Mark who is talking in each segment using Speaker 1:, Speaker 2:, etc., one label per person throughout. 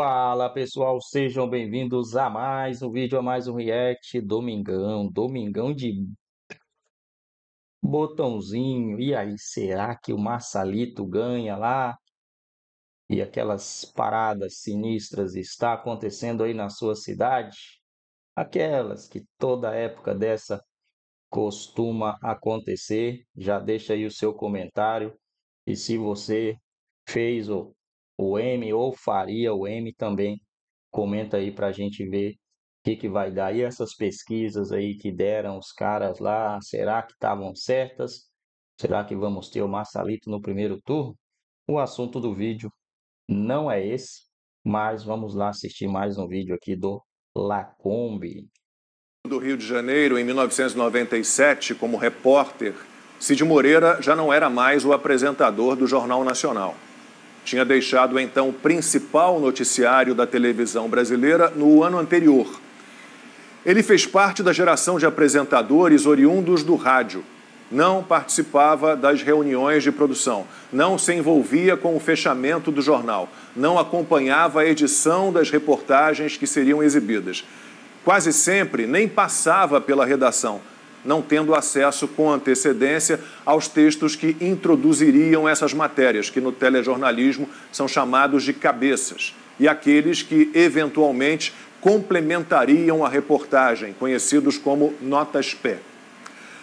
Speaker 1: Fala pessoal, sejam bem-vindos a mais um vídeo, a mais um react Domingão, Domingão de botãozinho. E aí, será que o Massalito ganha lá? E aquelas paradas sinistras está acontecendo aí na sua cidade? Aquelas que toda época dessa costuma acontecer. Já deixa aí o seu comentário e se você fez ou o M ou Faria, o M também comenta aí para a gente ver o que, que vai dar. E essas pesquisas aí que deram os caras lá, será que estavam certas? Será que vamos ter o Massalito no primeiro turno? O assunto do vídeo não é esse, mas vamos lá assistir mais um vídeo aqui do Lacombe.
Speaker 2: Do Rio de Janeiro, em 1997, como repórter, Cid Moreira já não era mais o apresentador do Jornal Nacional tinha deixado então o principal noticiário da televisão brasileira no ano anterior. Ele fez parte da geração de apresentadores oriundos do rádio. Não participava das reuniões de produção, não se envolvia com o fechamento do jornal, não acompanhava a edição das reportagens que seriam exibidas. Quase sempre nem passava pela redação, não tendo acesso com antecedência aos textos que introduziriam essas matérias, que no telejornalismo são chamados de cabeças, e aqueles que eventualmente complementariam a reportagem, conhecidos como notas pé.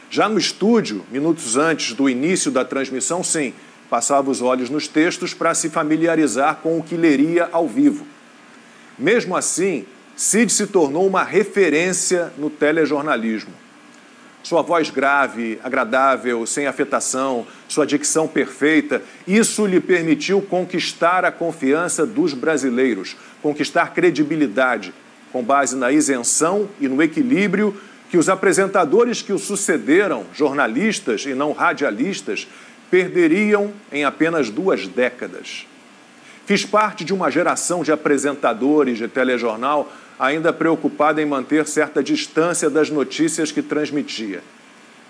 Speaker 2: Já no estúdio, minutos antes do início da transmissão, sim, passava os olhos nos textos para se familiarizar com o que leria ao vivo. Mesmo assim, Cid se tornou uma referência no telejornalismo sua voz grave, agradável, sem afetação, sua dicção perfeita, isso lhe permitiu conquistar a confiança dos brasileiros, conquistar credibilidade, com base na isenção e no equilíbrio que os apresentadores que o sucederam, jornalistas e não radialistas, perderiam em apenas duas décadas. Fiz parte de uma geração de apresentadores de telejornal ainda preocupada em manter certa distância das notícias que transmitia.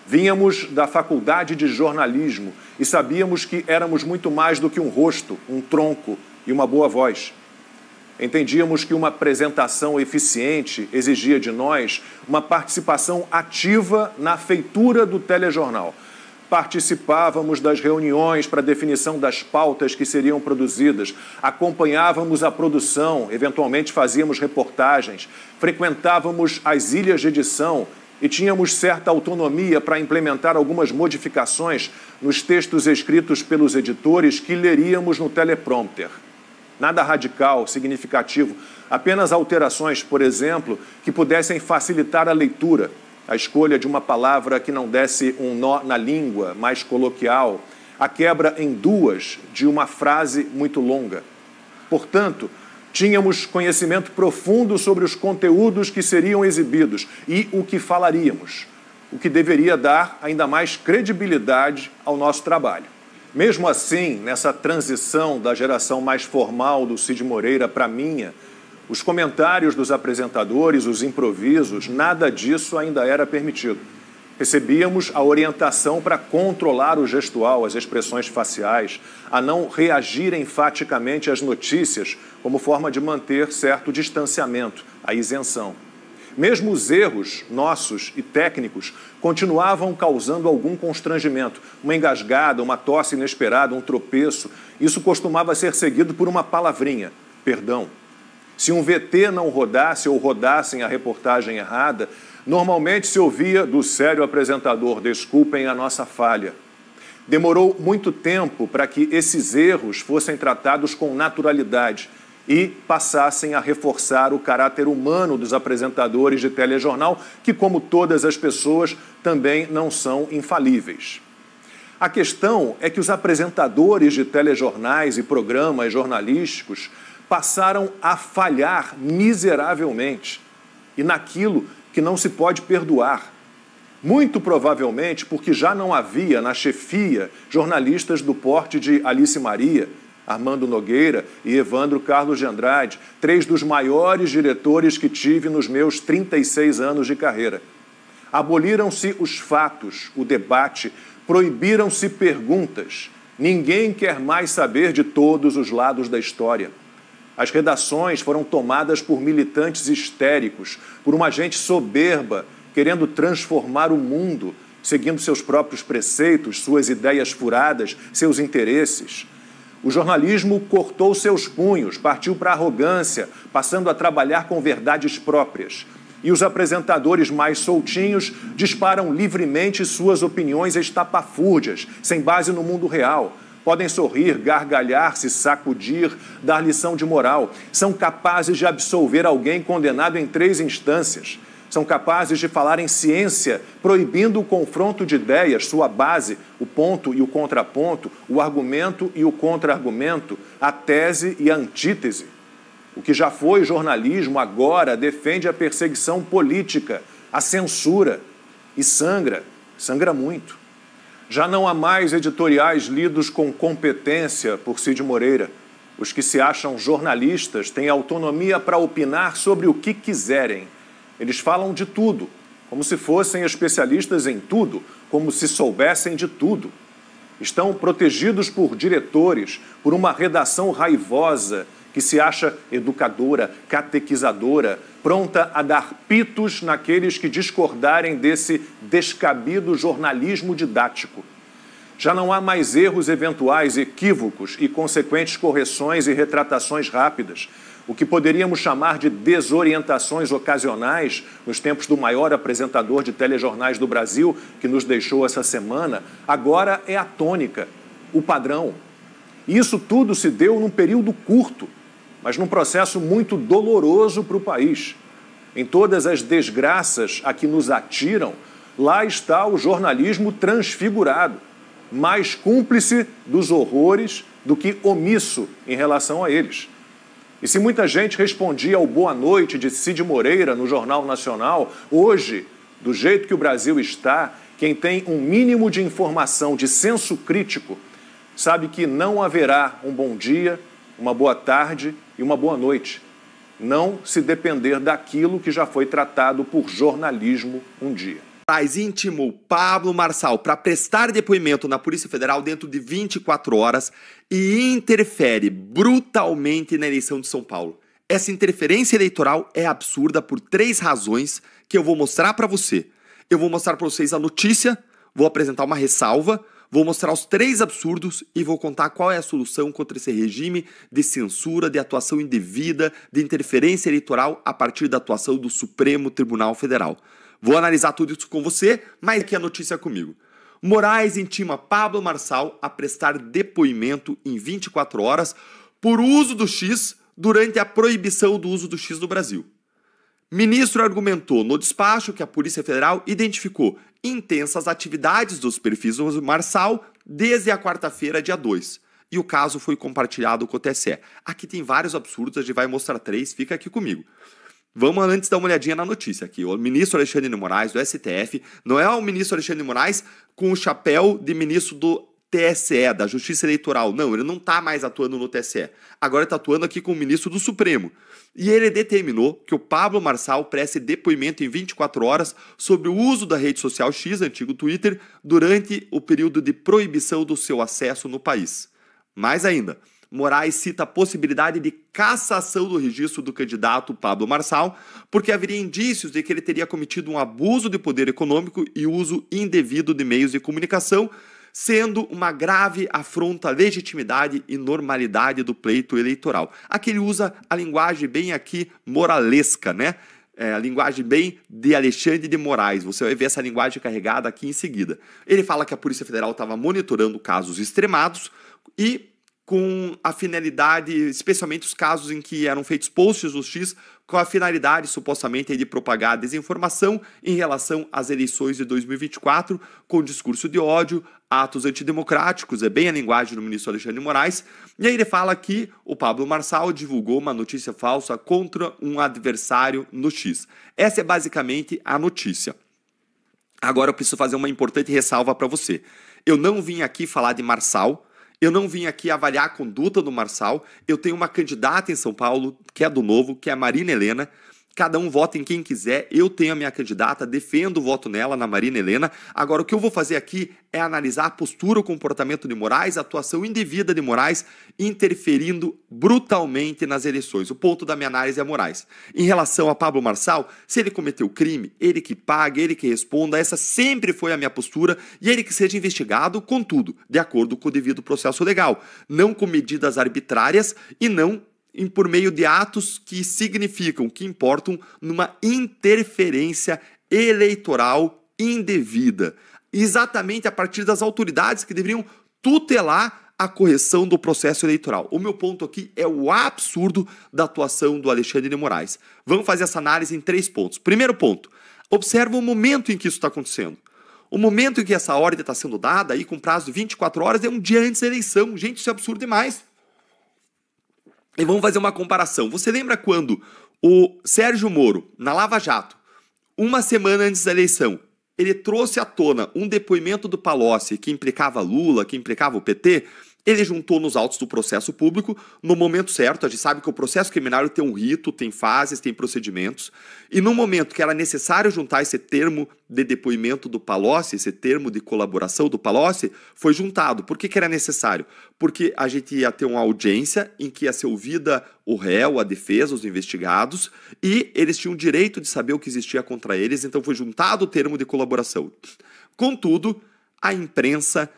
Speaker 2: Vínhamos da faculdade de jornalismo e sabíamos que éramos muito mais do que um rosto, um tronco e uma boa voz. Entendíamos que uma apresentação eficiente exigia de nós uma participação ativa na feitura do telejornal, Participávamos das reuniões para definição das pautas que seriam produzidas, acompanhávamos a produção, eventualmente fazíamos reportagens, frequentávamos as ilhas de edição e tínhamos certa autonomia para implementar algumas modificações nos textos escritos pelos editores que leríamos no teleprompter. Nada radical, significativo, apenas alterações, por exemplo, que pudessem facilitar a leitura a escolha de uma palavra que não desse um nó na língua, mais coloquial, a quebra em duas de uma frase muito longa. Portanto, tínhamos conhecimento profundo sobre os conteúdos que seriam exibidos e o que falaríamos, o que deveria dar ainda mais credibilidade ao nosso trabalho. Mesmo assim, nessa transição da geração mais formal do Cid Moreira para a minha, os comentários dos apresentadores, os improvisos, nada disso ainda era permitido. Recebíamos a orientação para controlar o gestual, as expressões faciais, a não reagir enfaticamente às notícias, como forma de manter certo distanciamento, a isenção. Mesmo os erros nossos e técnicos continuavam causando algum constrangimento, uma engasgada, uma tosse inesperada, um tropeço. Isso costumava ser seguido por uma palavrinha: perdão. Se um VT não rodasse ou rodassem a reportagem errada, normalmente se ouvia do sério apresentador: desculpem a nossa falha. Demorou muito tempo para que esses erros fossem tratados com naturalidade e passassem a reforçar o caráter humano dos apresentadores de telejornal, que, como todas as pessoas, também não são infalíveis. A questão é que os apresentadores de telejornais e programas jornalísticos passaram a falhar miseravelmente e naquilo que não se pode perdoar. Muito provavelmente porque já não havia na chefia jornalistas do porte de Alice Maria, Armando Nogueira e Evandro Carlos de Andrade, três dos maiores diretores que tive nos meus 36 anos de carreira. Aboliram-se os fatos, o debate, proibiram-se perguntas. Ninguém quer mais saber de todos os lados da história. As redações foram tomadas por militantes histéricos, por uma gente soberba, querendo transformar o mundo, seguindo seus próprios preceitos, suas ideias furadas, seus interesses. O jornalismo cortou seus punhos, partiu para a arrogância, passando a trabalhar com verdades próprias. E os apresentadores mais soltinhos disparam livremente suas opiniões estapafúrdias, sem base no mundo real, podem sorrir, gargalhar-se, sacudir, dar lição de moral. São capazes de absolver alguém condenado em três instâncias. São capazes de falar em ciência, proibindo o confronto de ideias, sua base, o ponto e o contraponto, o argumento e o contra-argumento, a tese e a antítese. O que já foi jornalismo agora defende a perseguição política, a censura e sangra, sangra muito. Já não há mais editoriais lidos com competência por Cid Moreira. Os que se acham jornalistas têm autonomia para opinar sobre o que quiserem. Eles falam de tudo, como se fossem especialistas em tudo, como se soubessem de tudo. Estão protegidos por diretores, por uma redação raivosa que se acha educadora, catequizadora, pronta a dar pitos naqueles que discordarem desse descabido jornalismo didático. Já não há mais erros eventuais, equívocos e consequentes correções e retratações rápidas, o que poderíamos chamar de desorientações ocasionais nos tempos do maior apresentador de telejornais do Brasil, que nos deixou essa semana, agora é a tônica, o padrão. E isso tudo se deu num período curto, mas num processo muito doloroso para o país. Em todas as desgraças a que nos atiram, lá está o jornalismo transfigurado, mais cúmplice dos horrores do que omisso em relação a eles. E se muita gente respondia ao Boa Noite de Cid Moreira no Jornal Nacional, hoje, do jeito que o Brasil está, quem tem um mínimo de informação, de senso crítico, sabe que não haverá um bom dia, uma boa tarde e uma boa noite.
Speaker 3: Não se depender daquilo que já foi tratado por jornalismo um dia. Moraes intimou Pablo Marçal para prestar depoimento na Polícia Federal dentro de 24 horas e interfere brutalmente na eleição de São Paulo. Essa interferência eleitoral é absurda por três razões que eu vou mostrar para você. Eu vou mostrar para vocês a notícia, vou apresentar uma ressalva, Vou mostrar os três absurdos e vou contar qual é a solução contra esse regime de censura, de atuação indevida, de interferência eleitoral a partir da atuação do Supremo Tribunal Federal. Vou analisar tudo isso com você, mas aqui a é notícia é comigo. Moraes intima Pablo Marçal a prestar depoimento em 24 horas por uso do X durante a proibição do uso do X no Brasil. Ministro argumentou no despacho que a Polícia Federal identificou intensas atividades dos perfis do Marçal desde a quarta-feira, dia 2. E o caso foi compartilhado com o TSE. Aqui tem vários absurdos, a gente vai mostrar três, fica aqui comigo. Vamos antes dar uma olhadinha na notícia aqui. O ministro Alexandre de Moraes, do STF, não é o ministro Alexandre de Moraes com o chapéu de ministro do TSE, da Justiça Eleitoral. Não, ele não está mais atuando no TSE. Agora está atuando aqui com o ministro do Supremo. E ele determinou que o Pablo Marçal preste depoimento em 24 horas sobre o uso da rede social X, antigo Twitter, durante o período de proibição do seu acesso no país. Mais ainda, Moraes cita a possibilidade de cassação do registro do candidato Pablo Marçal, porque haveria indícios de que ele teria cometido um abuso de poder econômico e uso indevido de meios de comunicação, sendo uma grave afronta à legitimidade e normalidade do pleito eleitoral. Aqui ele usa a linguagem bem aqui moralesca, né? É, a linguagem bem de Alexandre de Moraes. Você vai ver essa linguagem carregada aqui em seguida. Ele fala que a Polícia Federal estava monitorando casos extremados e com a finalidade, especialmente os casos em que eram feitos posts X com a finalidade supostamente de propagar desinformação em relação às eleições de 2024, com discurso de ódio, atos antidemocráticos, é bem a linguagem do ministro Alexandre Moraes. E aí ele fala que o Pablo Marçal divulgou uma notícia falsa contra um adversário no X. Essa é basicamente a notícia. Agora eu preciso fazer uma importante ressalva para você. Eu não vim aqui falar de Marçal, eu não vim aqui avaliar a conduta do Marçal. Eu tenho uma candidata em São Paulo, que é do Novo, que é a Marina Helena, Cada um vota em quem quiser. Eu tenho a minha candidata, defendo o voto nela, na Marina Helena. Agora, o que eu vou fazer aqui é analisar a postura, o comportamento de Moraes, a atuação indevida de Moraes, interferindo brutalmente nas eleições. O ponto da minha análise é Moraes. Em relação a Pablo Marçal, se ele cometeu crime, ele que pague, ele que responda. Essa sempre foi a minha postura e ele que seja investigado, contudo, de acordo com o devido processo legal, não com medidas arbitrárias e não por meio de atos que significam, que importam, numa interferência eleitoral indevida, exatamente a partir das autoridades que deveriam tutelar a correção do processo eleitoral. O meu ponto aqui é o absurdo da atuação do Alexandre de Moraes. Vamos fazer essa análise em três pontos. Primeiro ponto, observa o momento em que isso está acontecendo. O momento em que essa ordem está sendo dada, aí com prazo de 24 horas, é um dia antes da eleição. Gente, isso é absurdo demais. E vamos fazer uma comparação. Você lembra quando o Sérgio Moro, na Lava Jato, uma semana antes da eleição, ele trouxe à tona um depoimento do Palocci que implicava Lula, que implicava o PT, ele juntou nos autos do processo público no momento certo. A gente sabe que o processo criminal tem um rito, tem fases, tem procedimentos. E no momento que era necessário juntar esse termo de depoimento do Palocci, esse termo de colaboração do Palocci, foi juntado. Por que, que era necessário? Porque a gente ia ter uma audiência em que ia ser ouvida o réu, a defesa, os investigados, e eles tinham direito de saber o que existia contra eles, então foi juntado o termo de colaboração. Contudo, a imprensa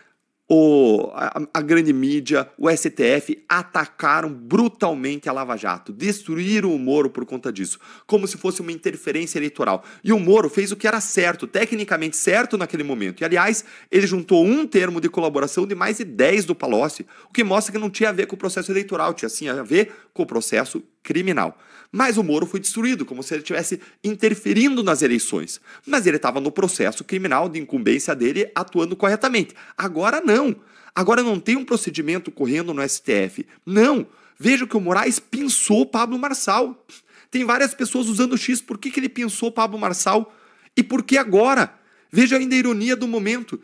Speaker 3: o, a, a, grande mídia, o STF atacaram brutalmente a Lava Jato, destruíram o Moro por conta disso, como se fosse uma interferência eleitoral. E o Moro fez o que era certo, tecnicamente certo naquele momento. E, aliás, ele juntou um termo de colaboração de mais de 10 do Palocci, o que mostra que não tinha a ver com o processo eleitoral, tinha sim a ver com o processo criminal. Mas o Moro foi destruído, como se ele estivesse interferindo nas eleições. Mas ele estava no processo criminal de incumbência dele atuando corretamente. Agora não. Agora não tem um procedimento correndo no STF. Não. Veja que o Moraes pensou Pablo Marçal. Tem várias pessoas usando o X. Por que, que ele pensou Pablo Marçal? E por que agora? Veja ainda a ironia do momento.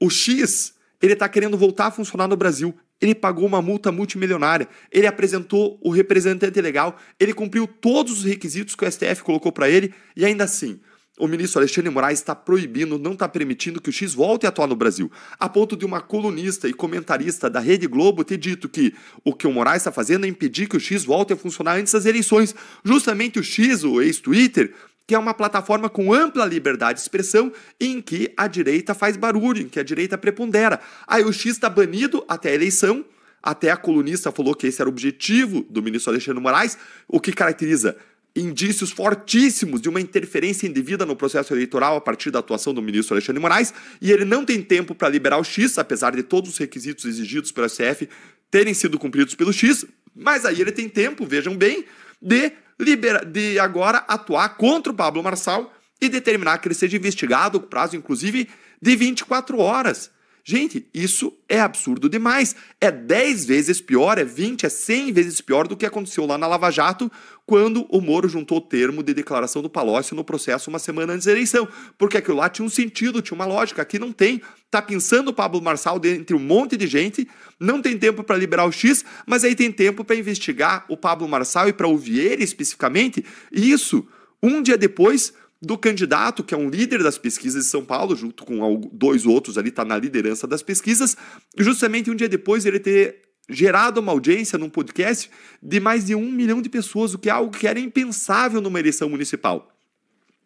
Speaker 3: O X, ele está querendo voltar a funcionar no Brasil ele pagou uma multa multimilionária, ele apresentou o representante legal, ele cumpriu todos os requisitos que o STF colocou para ele e ainda assim. O ministro Alexandre Moraes está proibindo, não está permitindo que o X volte a atuar no Brasil, a ponto de uma colunista e comentarista da Rede Globo ter dito que o que o Moraes está fazendo é impedir que o X volte a funcionar antes das eleições. Justamente o X, o ex-Twitter, que é uma plataforma com ampla liberdade de expressão em que a direita faz barulho, em que a direita prepondera. Aí o X está banido até a eleição, até a colunista falou que esse era o objetivo do ministro Alexandre Moraes, o que caracteriza indícios fortíssimos de uma interferência indevida no processo eleitoral a partir da atuação do ministro Alexandre Moraes, e ele não tem tempo para liberar o X, apesar de todos os requisitos exigidos pelo STF terem sido cumpridos pelo X, mas aí ele tem tempo, vejam bem, de libera, de agora atuar contra o Pablo Marçal e determinar que ele seja investigado, prazo inclusive de 24 horas. Gente, isso é absurdo demais. É 10 vezes pior, é 20, é 100 vezes pior do que aconteceu lá na Lava Jato, quando o Moro juntou o termo de declaração do Palocci no processo uma semana antes da eleição. Porque aquilo lá tinha um sentido, tinha uma lógica, aqui não tem. Tá pensando o Pablo Marçal dentre um monte de gente, não tem tempo para liberar o X, mas aí tem tempo para investigar o Pablo Marçal e para ouvir ele especificamente. E isso, um dia depois, do candidato, que é um líder das pesquisas de São Paulo, junto com dois outros ali, está na liderança das pesquisas, justamente um dia depois ele ter gerado uma audiência num podcast de mais de um milhão de pessoas, o que é algo que era impensável numa eleição municipal.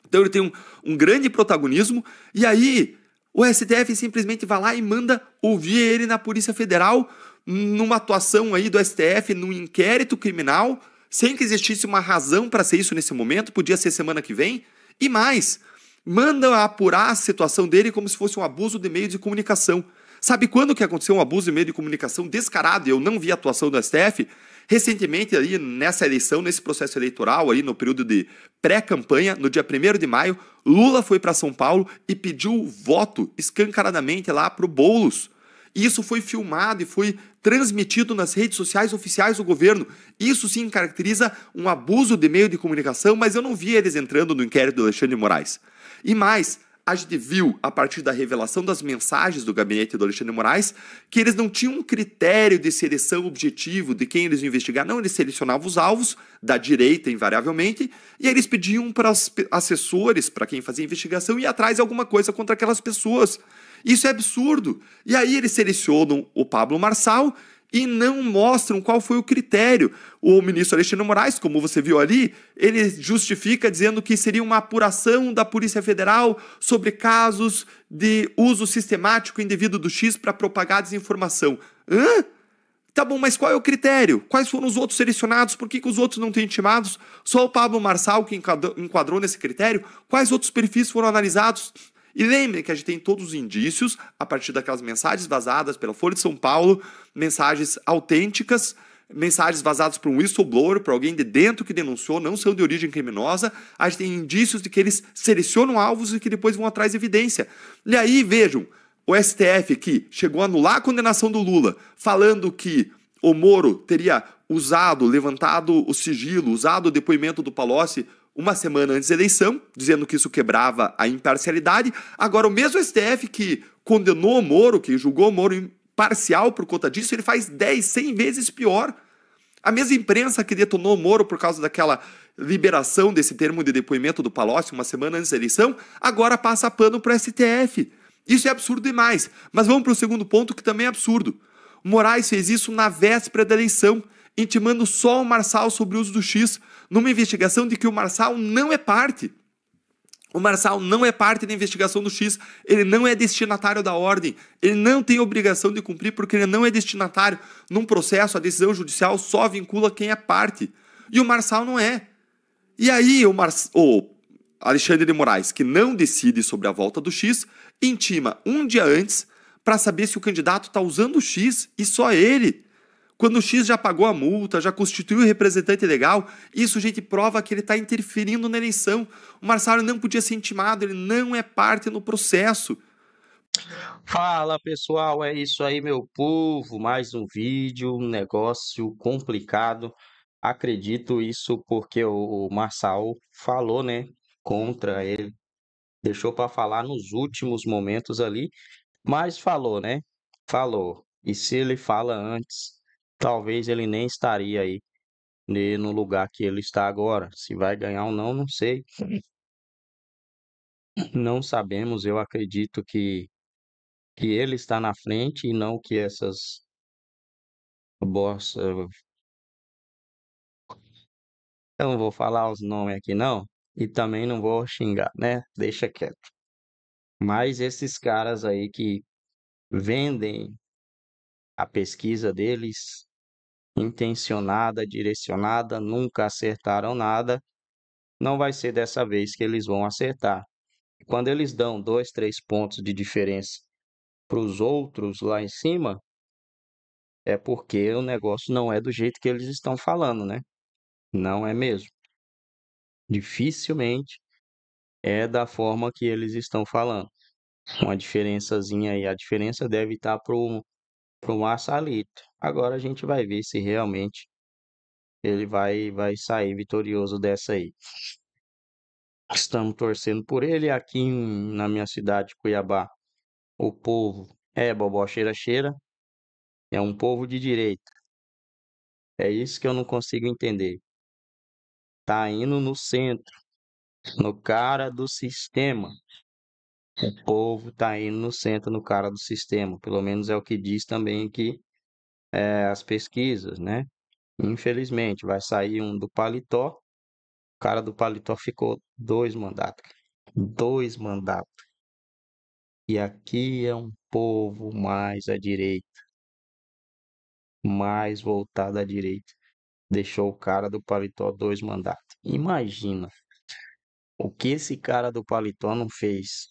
Speaker 3: Então ele tem um, um grande protagonismo, e aí o STF simplesmente vai lá e manda ouvir ele na Polícia Federal, numa atuação aí do STF, num inquérito criminal, sem que existisse uma razão para ser isso nesse momento, podia ser semana que vem, e mais, mandam apurar a situação dele como se fosse um abuso de meio de comunicação. Sabe quando que aconteceu um abuso de meio de comunicação descarado? Eu não vi a atuação do STF. Recentemente, aí, nessa eleição, nesse processo eleitoral, ali no período de pré-campanha, no dia 1 de maio, Lula foi para São Paulo e pediu voto escancaradamente lá para o Boulos. E isso foi filmado e foi transmitido nas redes sociais oficiais do governo. Isso sim caracteriza um abuso de meio de comunicação, mas eu não vi eles entrando no inquérito do Alexandre de Moraes. E mais, a gente viu, a partir da revelação das mensagens do gabinete do Alexandre Moraes, que eles não tinham um critério de seleção objetivo de quem eles iam investigar, não, eles selecionavam os alvos, da direita invariavelmente, e eles pediam para os assessores, para quem fazia investigação, ir atrás de alguma coisa contra aquelas pessoas. Isso é absurdo. E aí eles selecionam o Pablo Marçal e não mostram qual foi o critério. O ministro Alexandre Moraes, como você viu ali, ele justifica dizendo que seria uma apuração da Polícia Federal sobre casos de uso sistemático indevido do X para propagar desinformação. Hã? Tá bom, mas qual é o critério? Quais foram os outros selecionados? Por que, que os outros não têm intimados? Só o Pablo Marçal que enquadrou nesse critério? Quais outros perfis foram analisados? E lembre que a gente tem todos os indícios a partir daquelas mensagens vazadas pela Folha de São Paulo, mensagens autênticas, mensagens vazadas por um whistleblower, por alguém de dentro que denunciou, não são de origem criminosa. A gente tem indícios de que eles selecionam alvos e que depois vão atrás de evidência. E aí, vejam, o STF que chegou a anular a condenação do Lula, falando que o Moro teria usado, levantado o sigilo, usado o depoimento do Palocci uma semana antes da eleição, dizendo que isso quebrava a imparcialidade. Agora, o mesmo STF que condenou o Moro, que julgou o Moro imparcial por conta disso, ele faz 10, 100 vezes pior. A mesma imprensa que detonou o Moro por causa daquela liberação desse termo de depoimento do Palocci uma semana antes da eleição, agora passa pano para o STF. Isso é absurdo demais. Mas vamos para o segundo ponto que também é absurdo. O Moraes fez isso na véspera da eleição, intimando só o Marçal sobre o uso do X, numa investigação de que o Marçal não é parte. O Marçal não é parte da investigação do X, ele não é destinatário da ordem, ele não tem obrigação de cumprir porque ele não é destinatário. Num processo, a decisão judicial só vincula quem é parte. E o Marçal não é. E aí o, Mar... o Alexandre de Moraes, que não decide sobre a volta do X, intima um dia antes para saber se o candidato está usando o X e só ele. Quando o X já pagou a multa, já constituiu o representante legal, isso, gente, prova que ele está interferindo na eleição. O Marçal não podia ser intimado, ele não é parte no processo.
Speaker 1: Fala pessoal, é isso aí, meu povo. Mais um vídeo, um negócio complicado. Acredito isso porque o Marçal falou, né? Contra ele. Deixou para falar nos últimos momentos ali, mas falou, né? Falou. E se ele fala antes, talvez ele nem estaria aí no lugar que ele está agora. Se vai ganhar ou não, não sei. Não sabemos, eu acredito que, que ele está na frente e não que essas bosta. Eu não vou falar os nomes aqui, não, e também não vou xingar, né? Deixa quieto. Mas esses caras aí que vendem a pesquisa deles intencionada, direcionada, nunca acertaram nada, não vai ser dessa vez que eles vão acertar. Quando eles dão dois, três pontos de diferença para os outros lá em cima, é porque o negócio não é do jeito que eles estão falando, né? Não é mesmo. Dificilmente é da forma que eles estão falando. Uma diferençazinha aí. A diferença deve estar tá para o para o Marsalito. Agora a gente vai ver se realmente ele vai, vai sair vitorioso dessa aí. Estamos torcendo por ele aqui em, na minha cidade, Cuiabá. O povo é bobó cheira cheira, é um povo de direita. É isso que eu não consigo entender. Tá indo no centro, no cara do sistema o povo está indo no centro no cara do sistema. Pelo menos é o que diz também que é, as pesquisas, né? Infelizmente, vai sair um do paletó. O cara do paletó ficou dois mandatos. Dois mandatos. E aqui é um povo mais à direita. Mais voltado à direita. Deixou o cara do paletó dois mandatos. Imagina o que esse cara do paletó não fez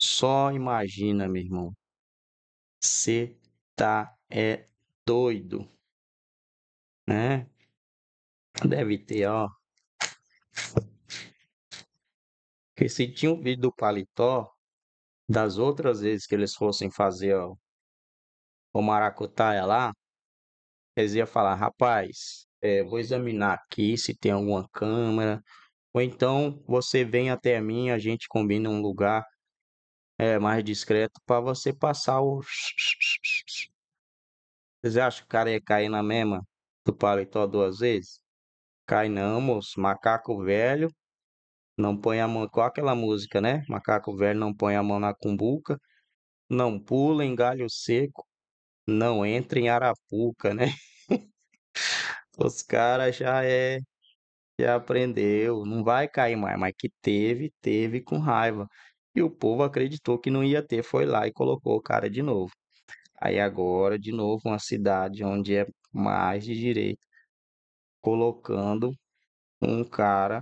Speaker 1: só imagina, meu irmão. Você tá é doido, né? Deve ter, ó. Porque se tinha um vídeo do paletó, das outras vezes que eles fossem fazer ó, o maracutaia lá, eles iam falar, rapaz, é, vou examinar aqui se tem alguma câmera, ou então você vem até mim, a gente combina um lugar é, mais discreto para você passar o. Vocês acham que o cara ia cair na mesma do paletó duas vezes? Cai não, moço. Macaco velho não põe a mão. Qual aquela música, né? Macaco velho não põe a mão na cumbuca. Não pula em galho seco. Não entra em arapuca, né? Os caras já é. Já aprendeu. Não vai cair mais. Mas que teve, teve com raiva. E o povo acreditou que não ia ter, foi lá e colocou o cara de novo. Aí agora, de novo, uma cidade onde é mais de direita, colocando um cara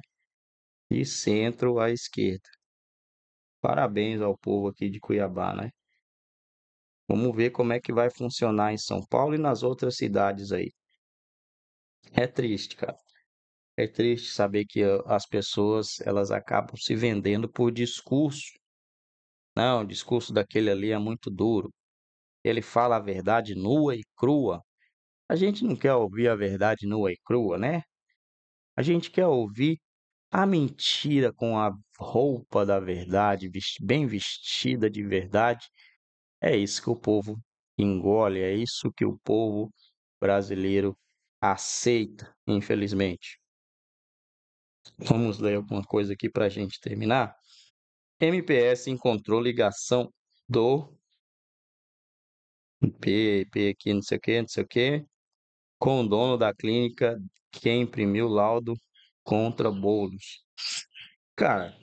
Speaker 1: de centro à esquerda. Parabéns ao povo aqui de Cuiabá, né? Vamos ver como é que vai funcionar em São Paulo e nas outras cidades aí. É triste, cara. É triste saber que ah, as pessoas elas acabam se vendendo por discurso não, o discurso daquele ali é muito duro. Ele fala a verdade nua e crua. A gente não quer ouvir a verdade nua e crua, né? A gente quer ouvir a mentira com a roupa da verdade, bem vestida de verdade. É isso que o povo engole, é isso que o povo brasileiro aceita, infelizmente. Vamos ler alguma coisa aqui para a gente terminar? MPS encontrou ligação do P, P aqui, não sei o que, não sei o que, com o dono da clínica que imprimiu laudo contra bolos. Cara,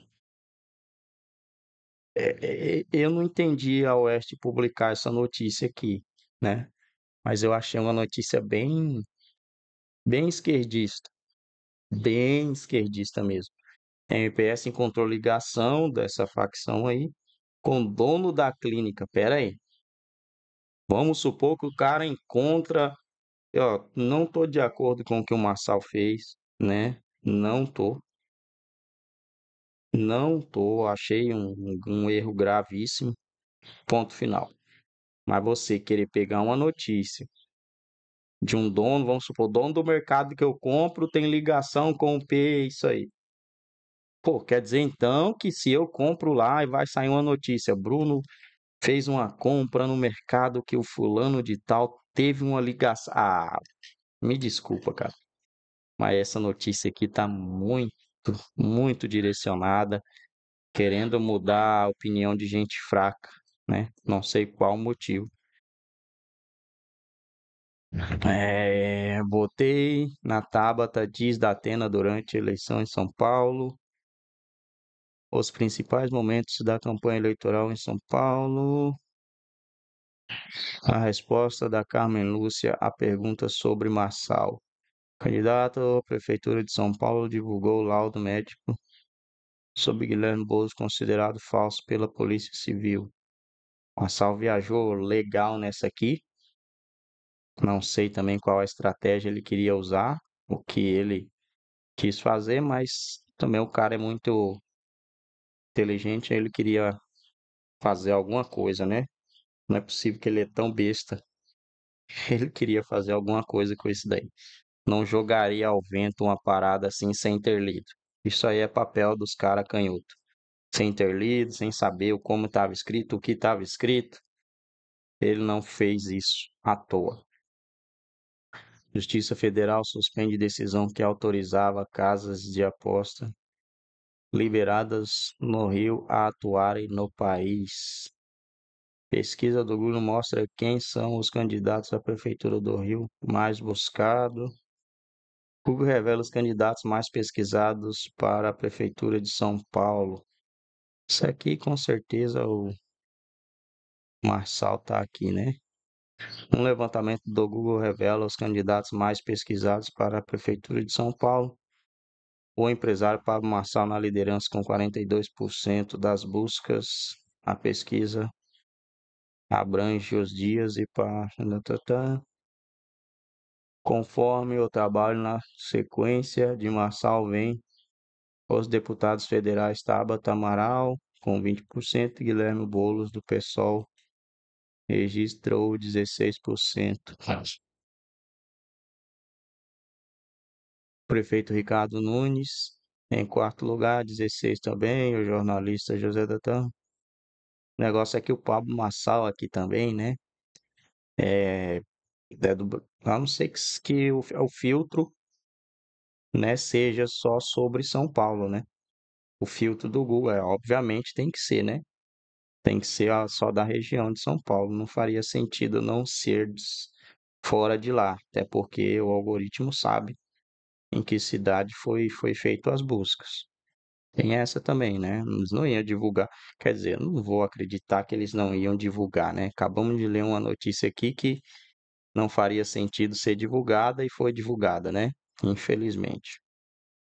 Speaker 1: é, é, é, eu não entendi a Oeste publicar essa notícia aqui, né? Mas eu achei uma notícia bem, bem esquerdista, bem esquerdista mesmo. MPS encontrou ligação dessa facção aí com o dono da clínica. Pera aí. Vamos supor que o cara encontra. Ó, não tô de acordo com o que o Marçal fez, né? Não tô. Não tô. Achei um, um erro gravíssimo. Ponto final. Mas você querer pegar uma notícia de um dono, vamos supor, dono do mercado que eu compro tem ligação com o P, isso aí. Pô, quer dizer então que se eu compro lá e vai sair uma notícia, Bruno fez uma compra no mercado que o fulano de tal teve uma ligação. Ah, me desculpa, cara. Mas essa notícia aqui tá muito, muito direcionada, querendo mudar a opinião de gente fraca, né? Não sei qual o motivo. É, botei na Tabata diz da Atena durante a eleição em São Paulo os principais momentos da campanha eleitoral em São Paulo. A resposta da Carmen Lúcia à pergunta sobre Marçal. Candidato à Prefeitura de São Paulo divulgou o laudo médico sobre Guilherme Boulos considerado falso pela Polícia Civil. Marçal viajou legal nessa aqui. Não sei também qual a estratégia ele queria usar, o que ele quis fazer, mas também o cara é muito inteligente, ele queria fazer alguma coisa, né? Não é possível que ele é tão besta. Ele queria fazer alguma coisa com isso daí. Não jogaria ao vento uma parada assim sem ter lido. Isso aí é papel dos cara canhoto. Sem ter lido, sem saber como estava escrito, o que estava escrito. Ele não fez isso à toa. Justiça Federal suspende decisão que autorizava casas de aposta liberadas no Rio a atuarem no país. Pesquisa do Google mostra quem são os candidatos à Prefeitura do Rio mais buscado. Google revela os candidatos mais pesquisados para a Prefeitura de São Paulo. Isso aqui, com certeza, o Marçal está aqui, né? Um levantamento do Google revela os candidatos mais pesquisados para a Prefeitura de São Paulo. O empresário Pablo Marçal na liderança com 42% das buscas. A pesquisa abrange os dias e para. Conforme o trabalho na sequência de Marçal vem os deputados federais Tabata Amaral com 20% e Guilherme Bolos do PSOL registrou 16%. prefeito Ricardo Nunes. Em quarto lugar, 16 também, o jornalista José Datan. O negócio é que o Pablo Massal aqui também, né? É, é do, a não ser que, que o, o filtro né, seja só sobre São Paulo, né? O filtro do Google, é, obviamente, tem que ser, né? Tem que ser só da região de São Paulo. Não faria sentido não ser fora de lá, até porque o algoritmo sabe em que cidade foi, foi feito as buscas. Tem essa também, né? Eles não iam divulgar. Quer dizer, não vou acreditar que eles não iam divulgar, né? Acabamos de ler uma notícia aqui que não faria sentido ser divulgada e foi divulgada, né? Infelizmente.